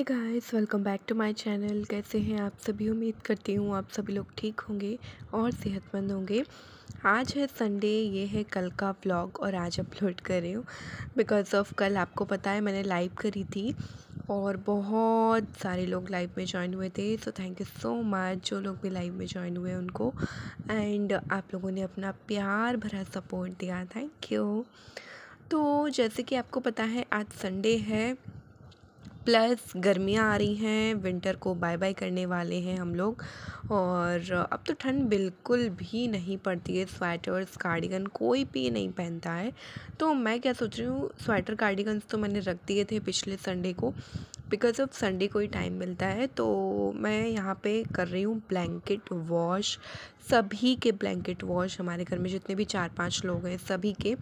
है guys welcome back to my channel कैसे हैं आप सभी उम्मीद करती हूँ आप सभी लोग ठीक होंगे और सेहतमंद होंगे आज है संडे ये है कल का व्लॉग और आज अपलोड कर रही हूँ बिकॉज ऑफ कल आपको पता है मैंने लाइव करी थी और बहुत सारे लोग लाइव में ज्वाइन हुए थे so thank you so much जो लोग भी लाइव में ज्वाइन हुए उनको एंड आप लोगों ने अपना प्यार भरा सपोर्ट दिया थैंक यू तो जैसे कि आपको पता है आज संडे है प्लस गर्मियाँ आ रही हैं विंटर को बाय बाय करने वाले हैं हम लोग और अब तो ठंड बिल्कुल भी नहीं पड़ती है स्वेटर्स कार्डिगन कोई भी नहीं पहनता है तो मैं क्या सोच रही हूँ स्वेटर कार्डिगन्स तो मैंने रख दिए थे पिछले संडे को बिकॉज ऑफ संडे को ही टाइम मिलता है तो मैं यहाँ पे कर रही हूँ ब्लैंकेट वॉश सभी के ब्लैंकेट वॉश हमारे घर में जितने भी चार पाँच लोग हैं सभी के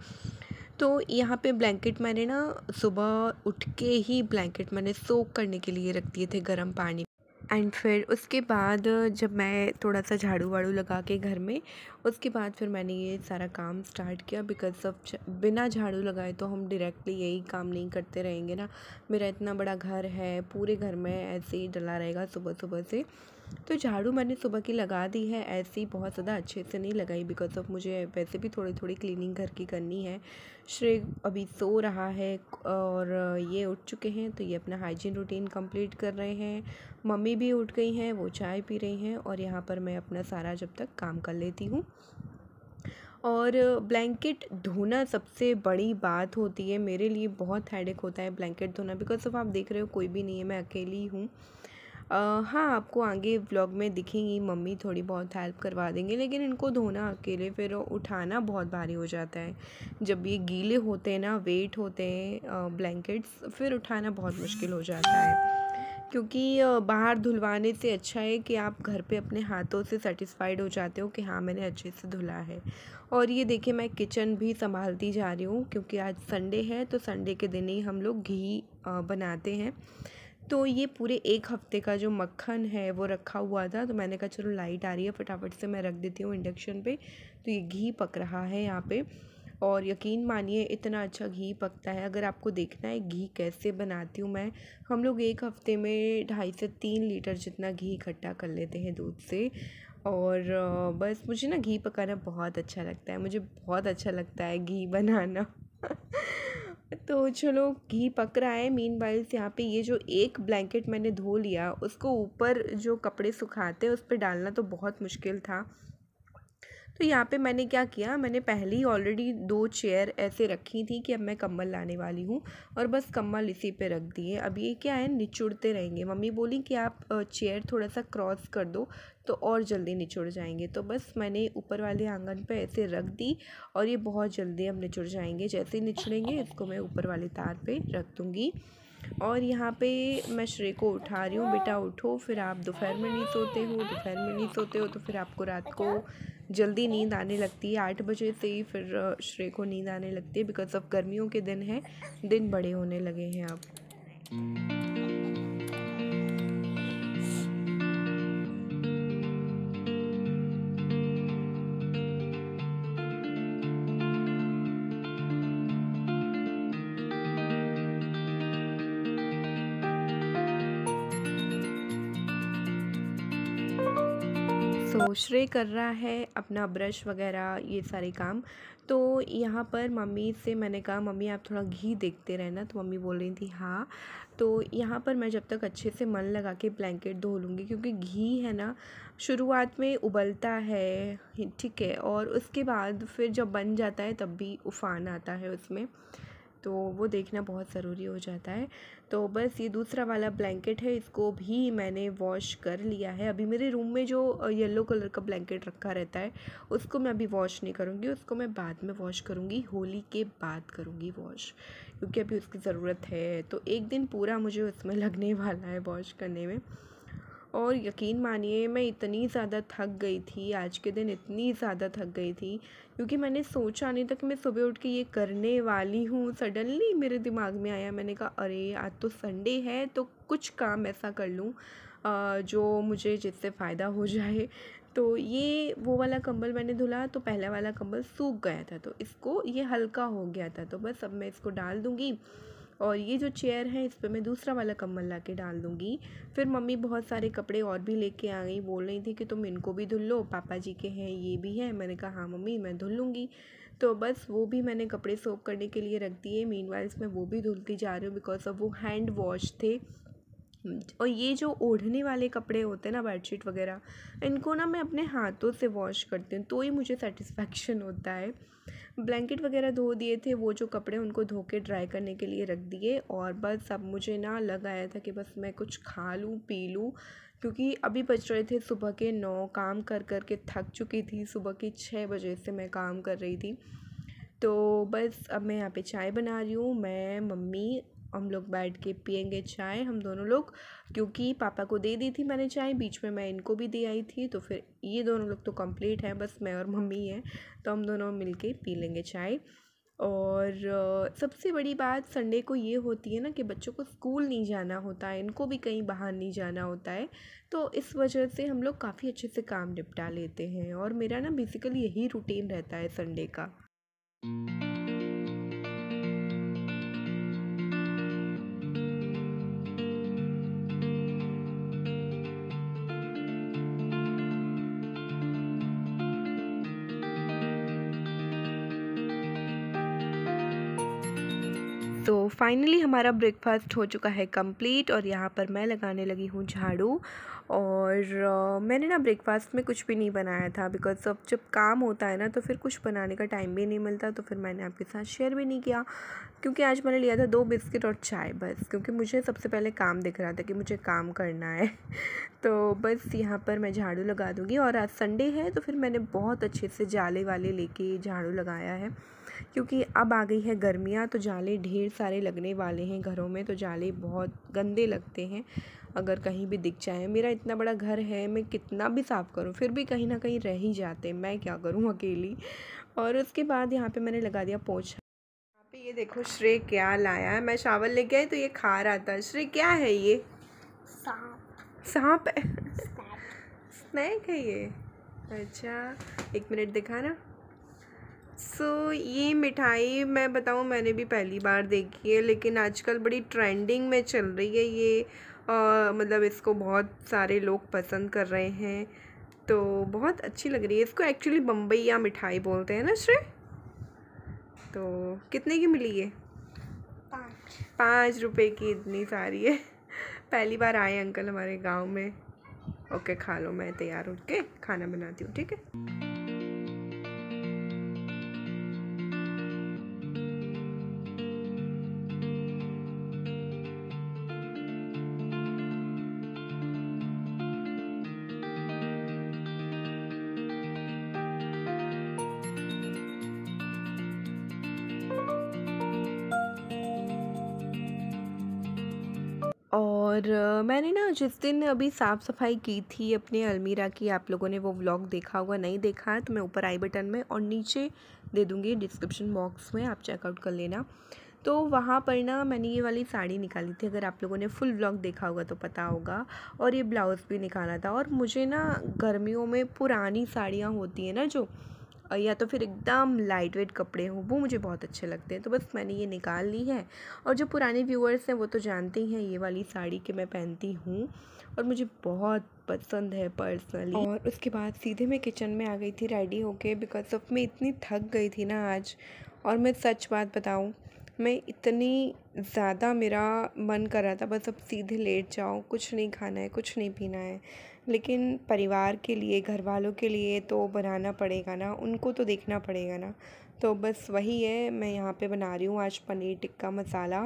तो यहाँ पे ब्लैंकेट मैंने ना सुबह उठ के ही ब्लैंकेट मैंने सोक करने के लिए रख दिए थे गर्म पानी एंड फिर उसके बाद जब मैं थोड़ा सा झाड़ू वाड़ू लगा के घर में उसके बाद फिर मैंने ये सारा काम स्टार्ट किया बिकॉज ऑफ बिना झाड़ू लगाए तो हम डायरेक्टली यही काम नहीं करते रहेंगे ना मेरा इतना बड़ा घर है पूरे घर में ऐसे ही डला रहेगा सुबह सुबह से तो झाड़ू मैंने सुबह की लगा दी है ऐसी बहुत ज़्यादा अच्छे से नहीं लगाई बिकॉज ऑफ मुझे वैसे भी थोड़ी थोड़ी क्लीनिंग घर की करनी है श्रेय अभी सो रहा है और ये उठ चुके हैं तो ये अपना हाइजीन रूटीन कंप्लीट कर रहे हैं मम्मी भी उठ गई हैं वो चाय पी रही हैं और यहाँ पर मैं अपना सारा जब तक काम कर लेती हूँ और ब्लैंकेट धोना सबसे बड़ी बात होती है मेरे लिए बहुत हेडेक होता है ब्लैंकेट धोना बिकॉज ऑफ आप देख रहे हो कोई भी नहीं है मैं अकेली हूँ हाँ आपको आगे व्लॉग में दिखेंगी मम्मी थोड़ी बहुत हेल्प करवा देंगे लेकिन इनको धोना अकेले फिर उठाना बहुत भारी हो जाता है जब ये गीले होते हैं ना वेट होते हैं ब्लैंकेट्स फिर उठाना बहुत मुश्किल हो जाता है क्योंकि बाहर धुलवाने से अच्छा है कि आप घर पे अपने हाथों से सेटिस्फाइड हो जाते हो कि हाँ मैंने अच्छे से धुला है और ये देखिए मैं किचन भी संभालती जा रही हूँ क्योंकि आज संडे है तो संडे के दिन ही हम लोग घी बनाते हैं तो ये पूरे एक हफ्ते का जो मक्खन है वो रखा हुआ था तो मैंने कहा चलो लाइट आ रही है फटाफट से मैं रख देती हूँ इंडक्शन पे तो ये घी पक रहा है यहाँ पे और यकीन मानिए इतना अच्छा घी पकता है अगर आपको देखना है घी कैसे बनाती हूँ मैं हम लोग एक हफ्ते में ढाई से तीन लीटर जितना घी इकट्ठा कर लेते हैं दूध से और बस मुझे ना घी पकाना बहुत अच्छा लगता है मुझे बहुत अच्छा लगता है घी बनाना तो चलो घी पक रहा है मीन बाइल्स यहाँ पे ये जो एक ब्लैंकेट मैंने धो लिया उसको ऊपर जो कपड़े सुखाते हैं उस पर डालना तो बहुत मुश्किल था तो यहाँ पे मैंने क्या किया मैंने पहले ही ऑलरेडी दो चेयर ऐसे रखी थी कि अब मैं कम्बल लाने वाली हूँ और बस कम्बल इसी पे रख दिए अब ये क्या है निचुड़ते रहेंगे मम्मी बोली कि आप चेयर थोड़ा सा क्रॉस कर दो तो और जल्दी निचुड़ जाएंगे तो बस मैंने ऊपर वाले आंगन पे ऐसे रख दी और ये बहुत जल्दी अब निचुड़ जाएंगे जैसे ही इसको मैं ऊपर वाले तार पर रख दूँगी और यहाँ पे मैं श्रेय को उठा रही हूँ बेटा उठो फिर आप दोपहर में नहीं सोते हो दोपहर में नहीं सोते हो तो फिर आपको रात को जल्दी नींद आने लगती है आठ बजे से ही फिर श्रेय को नींद आने लगती है बिकॉज ऑफ गर्मियों के दिन हैं दिन बड़े होने लगे हैं अब hmm. सो so, श्रेय कर रहा है अपना ब्रश वगैरह ये सारे काम तो यहाँ पर मम्मी से मैंने कहा मम्मी आप थोड़ा घी देखते रहना तो मम्मी बोल रही थी हाँ तो यहाँ पर मैं जब तक अच्छे से मन लगा के ब्लैंकेट धो लूँगी क्योंकि घी है ना शुरुआत में उबलता है ठीक है और उसके बाद फिर जब बन जाता है तब भी उफान आता है उसमें तो वो देखना बहुत ज़रूरी हो जाता है तो बस ये दूसरा वाला ब्लैंकेट है इसको भी मैंने वॉश कर लिया है अभी मेरे रूम में जो येलो कलर का ब्लैंकेट रखा रहता है उसको मैं अभी वॉश नहीं करूँगी उसको मैं बाद में वॉश करूँगी होली के बाद करूँगी वॉश क्योंकि अभी उसकी ज़रूरत है तो एक दिन पूरा मुझे उसमें लगने वाला है वॉश करने में और यकीन मानिए मैं इतनी ज़्यादा थक गई थी आज के दिन इतनी ज़्यादा थक गई थी क्योंकि मैंने सोचा नहीं था कि मैं सुबह उठ के ये करने वाली हूँ सडनली मेरे दिमाग में आया मैंने कहा अरे आज तो संडे है तो कुछ काम ऐसा कर लूँ जो मुझे जिससे फ़ायदा हो जाए तो ये वो वाला कंबल मैंने धुला तो पहला वाला कंबल सूख गया था तो इसको ये हल्का हो गया था तो बस अब मैं इसको डाल दूँगी और ये जो चेयर है इस पर मैं दूसरा वाला कम्बल ला के डाल दूँगी फिर मम्मी बहुत सारे कपड़े और भी लेके आ गई बोल रही थी कि तुम इनको भी धुल लो पापा जी के हैं ये भी है मैंने कहा हाँ मम्मी मैं धुल लूँगी तो बस वो भी मैंने कपड़े सोप करने के लिए रख दिए मीन वाइल्स मैं वो भी धुलती जा रही हूँ बिकॉज ऑफ वो हैंड वॉश थे और ये जो ओढ़ने वाले कपड़े होते हैं ना बेडशीट वगैरह इनको ना मैं अपने हाथों से वॉश करती हूँ तो ही मुझे सेटिस्फेक्शन होता है ब्लैंकेट वगैरह धो दिए थे वो जो कपड़े उनको धो के ड्राई करने के लिए रख दिए और बस अब मुझे ना लगाया था कि बस मैं कुछ खा लूँ पी लूँ क्योंकि अभी बज रहे थे सुबह के नौ काम कर कर के थक चुकी थी सुबह के छः बजे से मैं काम कर रही थी तो बस अब मैं यहाँ पे चाय बना रही हूँ मैं मम्मी हम लोग बैठ के पियेंगे चाय हम दोनों लोग क्योंकि पापा को दे दी थी मैंने चाय बीच में मैं इनको भी दे आई थी तो फिर ये दोनों लोग तो कंप्लीट हैं बस मैं और मम्मी हैं तो हम दोनों मिल के पी लेंगे चाय और सबसे बड़ी बात संडे को ये होती है ना कि बच्चों को स्कूल नहीं जाना होता है इनको भी कहीं बाहर नहीं जाना होता है तो इस वजह से हम लोग काफ़ी अच्छे से काम निपटा लेते हैं और मेरा ना बेसिकली यही रूटीन रहता है संडे का फाइनली हमारा ब्रेकफास्ट हो चुका है कंप्लीट और यहाँ पर मैं लगाने लगी हूँ झाड़ू और uh, मैंने ना ब्रेकफास्ट में कुछ भी नहीं बनाया था बिकॉज सब जब काम होता है ना तो फिर कुछ बनाने का टाइम भी नहीं मिलता तो फिर मैंने आपके साथ शेयर भी नहीं किया क्योंकि आज मैंने लिया था दो बिस्किट और चाय बस क्योंकि मुझे सबसे पहले काम दिख रहा था कि मुझे काम करना है तो बस यहाँ पर मैं झाड़ू लगा दूँगी और आज संडे है तो फिर मैंने बहुत अच्छे से जाले वाले लेके झाड़ू लगाया है क्योंकि अब आ गई है गर्मियाँ तो जाले ढेर सारे लगने वाले हैं घरों में तो जाले बहुत गंदे लगते हैं अगर कहीं भी दिख जाए मेरा इतना बड़ा घर है मैं कितना भी साफ़ करूँ फिर भी कहीं ना कहीं रह ही जाते मैं क्या करूँ अकेली और उसके बाद यहाँ पर मैंने लगा दिया पोछा यहाँ पे ये देखो श्रेय क्या लाया है मैं चावल लेके आई तो ये खा रहा था श्रेय क्या है ये सांप सांप है स्नैक है ये अच्छा एक मिनट दिखाना सो so, ये मिठाई मैं बताऊँ मैंने भी पहली बार देखी है लेकिन आजकल बड़ी ट्रेंडिंग में चल रही है ये आ, मतलब इसको बहुत सारे लोग पसंद कर रहे हैं तो बहुत अच्छी लग रही है इसको एक्चुअली बम्बई या मिठाई बोलते हैं ना श्रेय तो कितने की मिली है पाँच रुपए रुपये की इतनी सारी है पहली बार आए अंकल हमारे गांव में ओके खा लो मैं तैयार हूँ के खाना बनाती हूँ ठीक है और मैंने ना जिस दिन अभी साफ़ सफाई की थी अपने अलमीरा की आप लोगों ने वो व्लॉग देखा होगा नहीं देखा है तो मैं ऊपर आई बटन में और नीचे दे दूँगी डिस्क्रिप्शन बॉक्स में आप चेकआउट कर लेना तो वहाँ पर ना मैंने ये वाली साड़ी निकाली थी अगर आप लोगों ने फुल व्लॉग देखा होगा तो पता होगा और ये ब्लाउज़ भी निकाला था और मुझे ना गर्मियों में पुरानी साड़ियाँ होती हैं ना जो या तो फिर एकदम लाइट वेट कपड़े हो वो मुझे बहुत अच्छे लगते हैं तो बस मैंने ये निकाल ली है और जो पुराने व्यूअर्स हैं वो तो जानते ही हैं ये वाली साड़ी के मैं पहनती हूँ और मुझे बहुत पसंद है पर्सनली और उसके बाद सीधे मैं किचन में आ गई थी रेडी होके बिकॉज ऑफ मैं इतनी थक गई थी ना आज और मैं सच बात बताऊँ मैं इतनी ज़्यादा मेरा मन कर रहा था बस अब सीधे लेट जाओ कुछ नहीं खाना है कुछ नहीं पीना है लेकिन परिवार के लिए घर वालों के लिए तो बनाना पड़ेगा ना उनको तो देखना पड़ेगा ना तो बस वही है मैं यहाँ पे बना रही हूँ आज पनीर टिक्का मसाला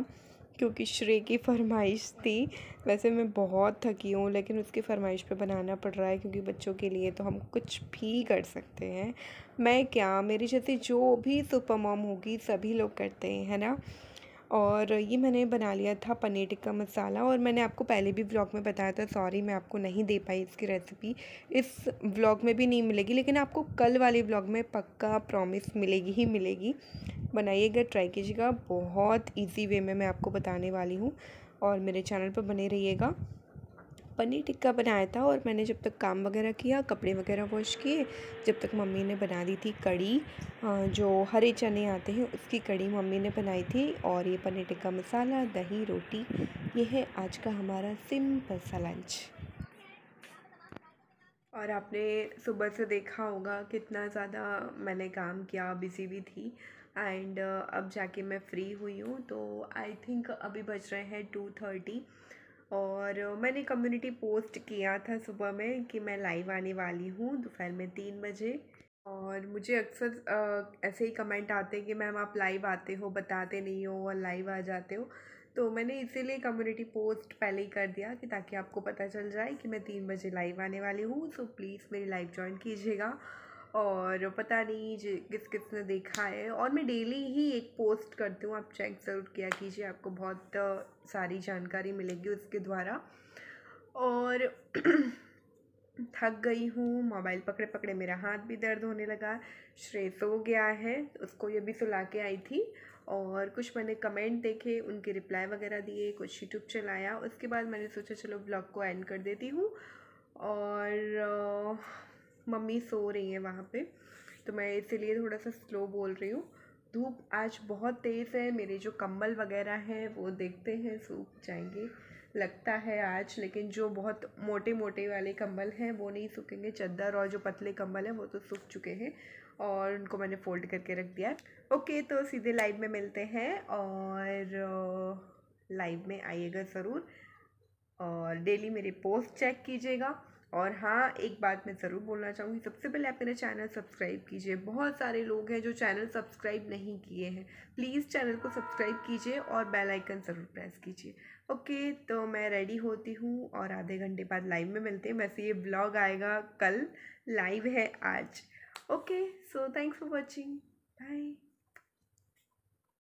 क्योंकि श्रे की फरमाइश थी वैसे मैं बहुत थकी हूँ लेकिन उसकी फरमाइश पे बनाना पड़ रहा है क्योंकि बच्चों के लिए तो हम कुछ भी कर सकते हैं मैं क्या मेरी जैसे जो भी सुपर मॉम होगी सभी लोग करते हैं है ना और ये मैंने बना लिया था पनीर टिक्का मसाला और मैंने आपको पहले भी व्लॉग में बताया था सॉरी मैं आपको नहीं दे पाई इसकी रेसिपी इस व्लॉग में भी नहीं मिलेगी लेकिन आपको कल वाले व्लॉग में पक्का प्रॉमिस मिलेगी ही मिलेगी बनाइएगा ट्राई कीजिएगा बहुत इजी वे में मैं आपको बताने वाली हूँ और मेरे चैनल पर बने रहिएगा पनीर टिक्का बनाया था और मैंने जब तक काम वगैरह किया कपड़े वगैरह वॉश किए जब तक मम्मी ने बना दी थी कड़ी जो हरे चने आते हैं उसकी कड़ी मम्मी ने बनाई थी और ये पनीर टिक्का मसाला दही रोटी ये है आज का हमारा सिंपल सा लंच और आपने सुबह से देखा होगा कितना ज़्यादा मैंने काम किया बिज़ी भी थी एंड अब जाके मैं फ़्री हुई हूँ तो आई थिंक अभी बज रहे हैं टू थर्टी और मैंने कम्युनिटी पोस्ट किया था सुबह में कि मैं लाइव आने वाली हूँ दोपहर में तीन बजे और मुझे अक्सर ऐसे ही कमेंट आते हैं कि मैम आप लाइव आते हो बताते नहीं हो और लाइव आ जाते हो तो मैंने इसीलिए कम्युनिटी पोस्ट पहले ही कर दिया कि ताकि आपको पता चल जाए कि मैं तीन बजे लाइव आने वाली हूँ सो प्लीज़ मेरी लाइव ज्वाइन कीजिएगा और पता नहीं किस किस ने देखा है और मैं डेली ही एक पोस्ट करती हूँ आप चेक ज़रूर किया कीजिए आपको बहुत सारी जानकारी मिलेगी उसके द्वारा और थक गई हूँ मोबाइल पकड़े पकड़े मेरा हाथ भी दर्द होने लगा श्रेय सो गया है उसको ये भी सुला के आई थी और कुछ मैंने कमेंट देखे उनके रिप्लाई वगैरह दिए कुछ यूट्यूब चलाया उसके बाद मैंने सोचा चलो ब्लॉग को एंड कर देती हूँ और मम्मी सो रही है वहाँ पे तो मैं इसीलिए थोड़ा सा स्लो बोल रही हूँ धूप आज बहुत तेज़ है मेरे जो कंबल वगैरह हैं वो देखते हैं सूख जाएंगे लगता है आज लेकिन जो बहुत मोटे मोटे वाले कंबल हैं वो नहीं सूखेंगे चद्दर और जो पतले कंबल हैं वो तो सूख चुके हैं और उनको मैंने फोल्ड करके रख दिया ओके तो सीधे लाइव में मिलते हैं और लाइव में आइएगा ज़रूर और डेली मेरे पोस्ट चेक कीजिएगा और हाँ एक बात मैं ज़रूर बोलना चाहूँगी सबसे पहले आप मेरा चैनल सब्सक्राइब कीजिए बहुत सारे लोग हैं जो चैनल सब्सक्राइब नहीं किए हैं प्लीज़ चैनल को सब्सक्राइब कीजिए और बेल आइकन ज़रूर प्रेस कीजिए ओके तो मैं रेडी होती हूँ और आधे घंटे बाद लाइव में मिलते हैं वैसे ये ब्लॉग आएगा कल लाइव है आज okay so thanks for watching bye